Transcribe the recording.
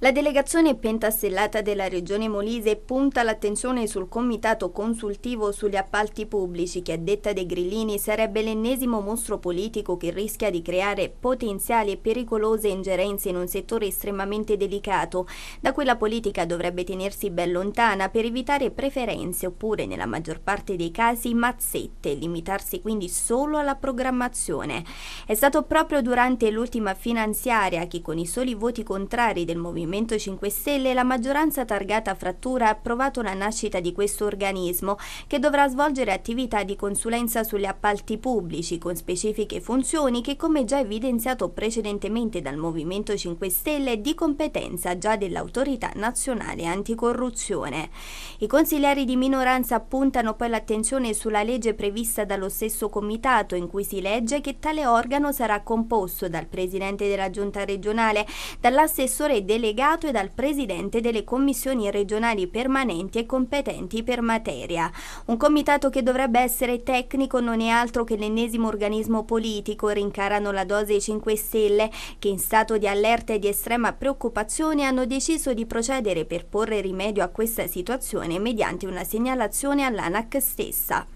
La delegazione pentastellata della Regione Molise punta l'attenzione sul comitato consultivo sugli appalti pubblici che a detta dei grillini sarebbe l'ennesimo mostro politico che rischia di creare potenziali e pericolose ingerenze in un settore estremamente delicato. Da cui la politica dovrebbe tenersi ben lontana per evitare preferenze oppure nella maggior parte dei casi mazzette e limitarsi quindi solo alla programmazione. È stato proprio durante l'ultima finanziaria che con i soli voti contrari del Movimento Movimento 5 Stelle la maggioranza targata Frattura ha approvato la nascita di questo organismo che dovrà svolgere attività di consulenza sugli appalti pubblici con specifiche funzioni che come già evidenziato precedentemente dal Movimento 5 Stelle è di competenza già dell'autorità nazionale anticorruzione. I consiglieri di minoranza puntano poi l'attenzione sulla legge prevista dallo stesso comitato in cui si legge che tale organo sarà composto dal presidente della giunta regionale, dall'assessore delegato delegato e dal presidente delle commissioni regionali permanenti e competenti per materia. Un comitato che dovrebbe essere tecnico non è altro che l'ennesimo organismo politico, rincarano la dose 5 Stelle, che in stato di allerta e di estrema preoccupazione hanno deciso di procedere per porre rimedio a questa situazione mediante una segnalazione all'ANAC stessa.